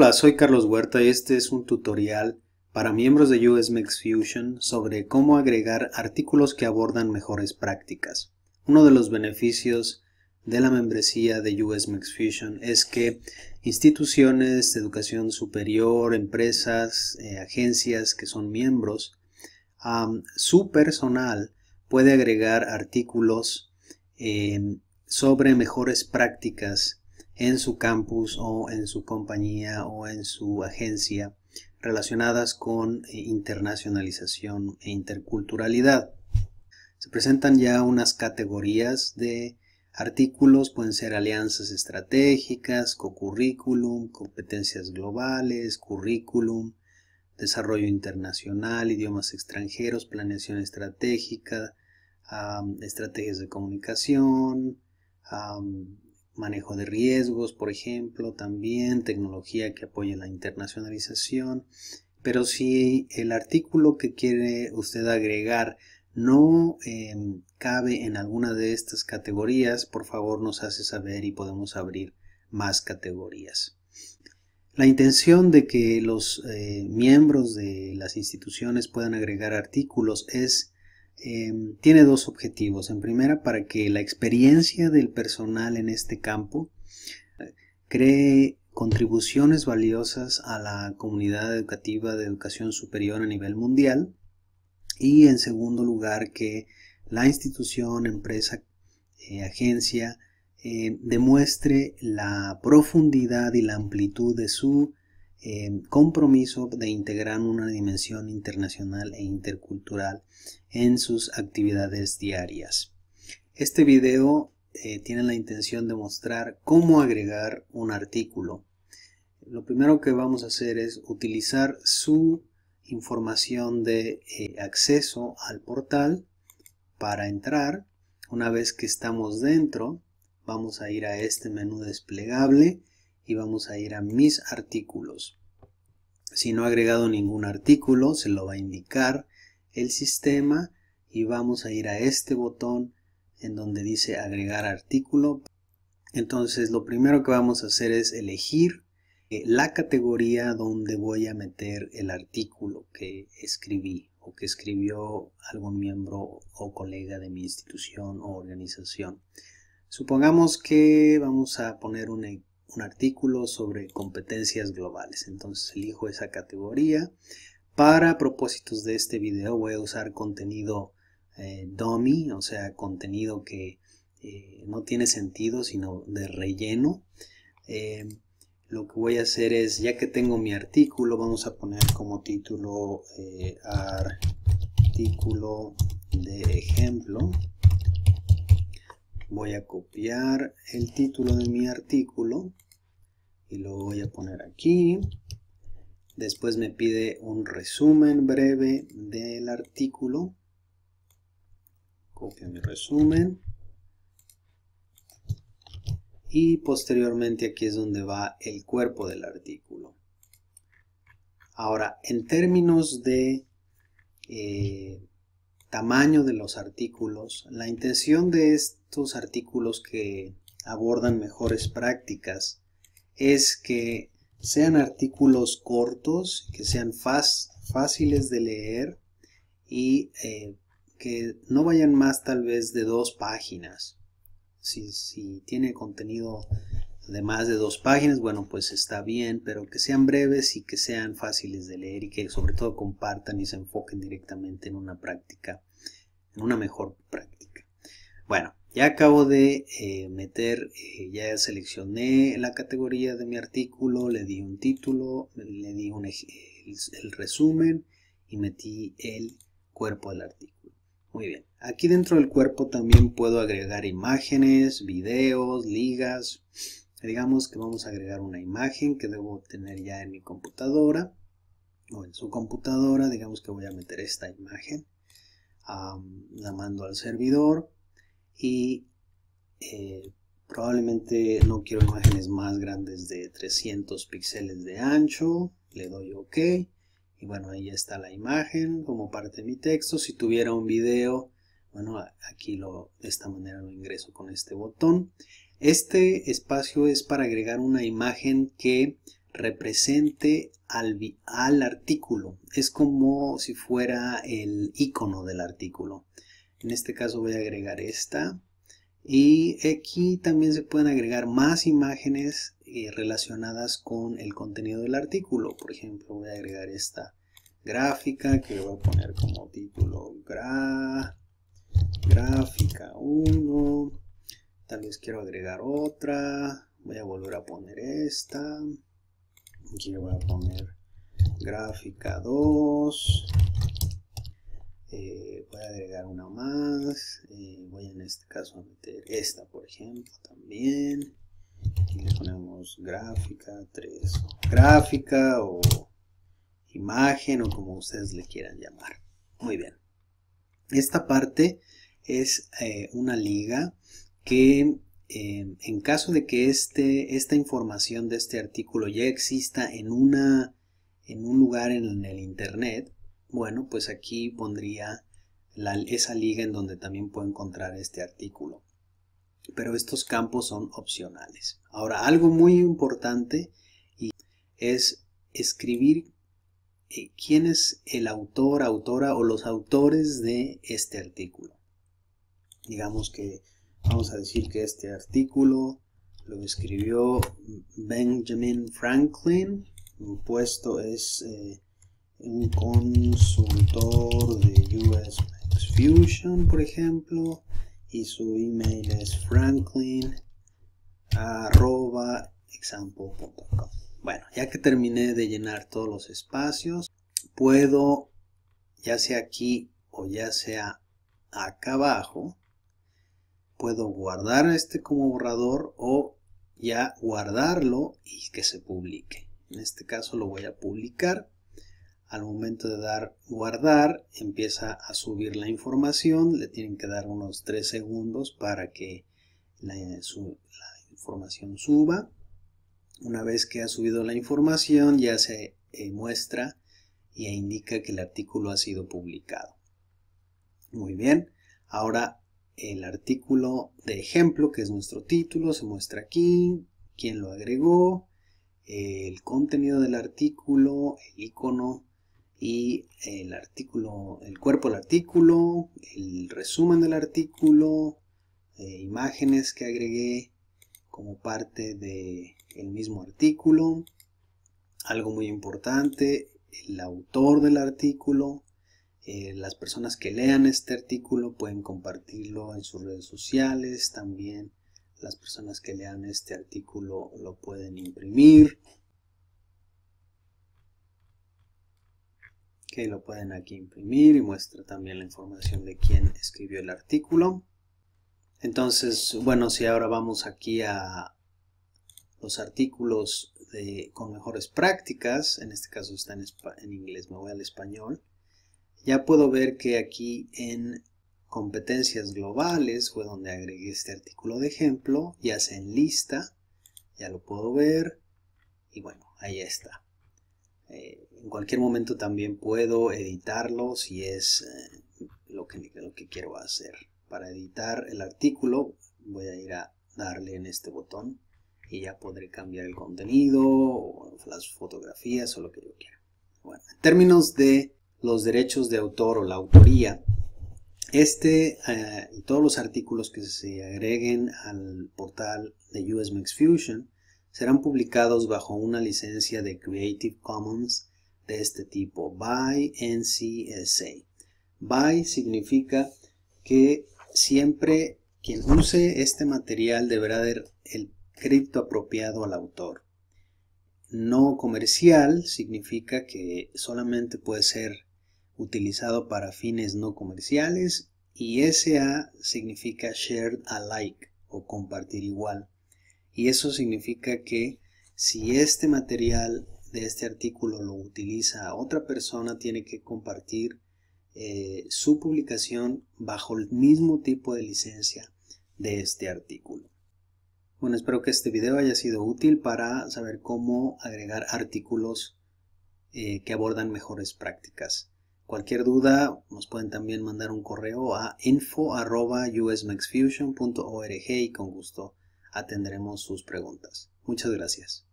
Hola, soy Carlos Huerta y este es un tutorial para miembros de USMex Fusion sobre cómo agregar artículos que abordan mejores prácticas. Uno de los beneficios de la membresía de USMex Fusion es que instituciones de educación superior, empresas, eh, agencias que son miembros, su personal puede agregar artículos eh, sobre mejores prácticas en su campus o en su compañía o en su agencia relacionadas con eh, internacionalización e interculturalidad. Se presentan ya unas categorías de artículos, pueden ser alianzas estratégicas, co-currículum, competencias globales, currículum, desarrollo internacional, idiomas extranjeros, planeación estratégica, estrategias de comunicación, manejo de riesgos, por ejemplo, también tecnología que apoye la internacionalización. Pero si el artículo que quiere usted agregar no em, cabe en alguna de estas categorías, por favor nos hace saber y podemos abrir más categorías. La intención de que los eh, miembros de las instituciones puedan agregar artículos es Em, tiene dos objetivos. En primera, para que la experiencia del personal en este campo eh, cree contribuciones valiosas a la comunidad educativa de educación superior a nivel mundial. Y en segundo lugar, que la institución, empresa, eh, agencia, eh, demuestre la profundidad y la amplitud de su Em, compromiso de integrar una dimensión internacional e intercultural en sus actividades diarias. Este video eh, tiene la intención de mostrar cómo agregar un artículo. Lo primero que vamos a hacer es utilizar su información de eh, acceso al portal para entrar. Una vez que estamos dentro, vamos a ir a este menú desplegable y vamos a ir a mis artículos. Si no ha agregado ningún artículo, se lo va a indicar el sistema y vamos a ir a este botón en donde dice agregar artículo. Entonces lo primero que vamos a hacer es elegir eh, la categoría donde voy a meter el artículo que escribí o que escribió algún miembro o colega de mi institución o organización. Supongamos que vamos a poner un un artículo sobre competencias globales. Entonces elijo esa categoría. Para propósitos de este video voy a usar contenido eh, dummy, o sea, contenido que eh, no tiene sentido, sino de relleno. Eh, lo que voy a hacer es, ya que tengo mi artículo, vamos a poner como título eh, artículo de ejemplo voy a copiar el título de mi artículo y lo voy a poner aquí. Después me pide un resumen breve del artículo. Copio mi resumen. Y posteriormente aquí es donde va el cuerpo del artículo. Ahora, en términos de eh, tamaño de los artículos, la intención de estos artículos que abordan mejores prácticas es que sean artículos cortos, que sean fáciles de leer y eh, que no vayan más tal vez de dos páginas. Si, si tiene contenido Además de dos páginas, bueno, pues está bien, pero que sean breves y que sean fáciles de leer y que sobre todo compartan y se enfoquen directamente en una práctica, en una mejor práctica. Bueno, ya acabo de eh, meter, eh, ya seleccioné la categoría de mi artículo, le di un título, le di un, el resumen y metí el cuerpo del artículo. Muy bien, aquí dentro del cuerpo también puedo agregar imágenes, videos, ligas, Digamos que vamos a agregar una imagen que debo tener ya en mi computadora o en su computadora. Digamos que voy a meter esta imagen. la mando al servidor y eh, probablemente no quiero imágenes más grandes de 300 píxeles de ancho. Le doy OK. Y bueno, ahí está la imagen como parte de mi texto. Si tuviera un video, bueno, aquí lo, de esta manera lo ingreso con este botón. Este espacio es para agregar una imagen que represente al, artículo. Es como si fuera el icono del artículo. En este caso voy a agregar esta. Y aquí también se pueden agregar más imágenes eh, relacionadas con el contenido del artículo. Por ejemplo, voy a agregar esta gráfica que voy a poner como título gráfica 1 tal vez quiero agregar otra voy a volver a poner esta aquí voy a poner gráfica 2 eh, voy a agregar una más eh, voy en este caso a meter esta por ejemplo también aquí le ponemos gráfica 3 gráfica o imagen o como ustedes le quieran llamar muy bien esta parte es eh, una liga que eh, en caso de que este, esta información de este artículo ya exista en, una, en un lugar en el Internet, bueno, pues aquí pondría esa liga en donde también puedo encontrar este artículo. Pero estos campos son opcionales. Ahora, algo muy importante y es escribir eh, quién es el autor, autora o los autores de este artículo. Digamos que Vamos a decir que este artículo lo escribió Benjamin Franklin. Un puesto es eh, un consultor de US Fusion, por ejemplo. Y su email es franklin.example.com. Bueno, ya que terminé de llenar todos los espacios, puedo, ya sea aquí o ya sea acá abajo, puedo guardar este como borrador o ya guardarlo y que se publique. En este caso lo voy a publicar. Al momento de dar guardar, empieza a subir la información. Le tienen que dar unos 3 segundos para que la, información suba. Una vez que ha subido la información, ya se eh, muestra y indica que el artículo ha sido publicado. Muy bien, ahora el artículo de ejemplo, que es nuestro título, se muestra aquí, quién lo agregó, el contenido del artículo, el icono y el artículo, el cuerpo del artículo, el resumen del artículo, eh, imágenes que agregué como parte del el mismo artículo, algo muy importante, el autor del artículo, eh, las personas que lean este artículo pueden compartirlo en sus redes sociales, también las personas que lean este artículo lo pueden imprimir. Que lo pueden aquí imprimir y muestra también la información de quién escribió el artículo. Entonces, bueno, si ahora vamos aquí a los artículos con mejores prácticas, en este caso está en inglés, me voy al español. Ya puedo ver que aquí en competencias globales fue donde agregué este artículo de ejemplo, ya se en lista, ya lo puedo ver y bueno, ahí está. Eh, en cualquier momento también puedo editarlo si es eh, lo, que, lo que quiero hacer. Para editar el artículo voy a ir a darle en este botón y ya podré cambiar el contenido o las fotografías o lo que yo quiera. Bueno, en términos de los derechos de autor o la autoría, este eh, y todos los artículos que se agreguen al portal de US Fusion serán publicados bajo una licencia de Creative Commons de este tipo, BY NCSA. BY significa que siempre quien use este material deberá dar el crédito apropiado al autor. No comercial significa que solamente puede ser utilizado para fines no comerciales y SA significa shared alike o compartir igual. Y eso significa que si este material de este artículo lo utiliza otra persona, tiene que compartir eh, su publicación bajo el mismo tipo de licencia de este artículo. Bueno, espero que este video haya sido útil para saber cómo agregar artículos eh, que abordan mejores prácticas. Cualquier duda nos pueden también mandar un correo a info.usmaxfusion.org y con gusto atenderemos sus preguntas. Muchas gracias.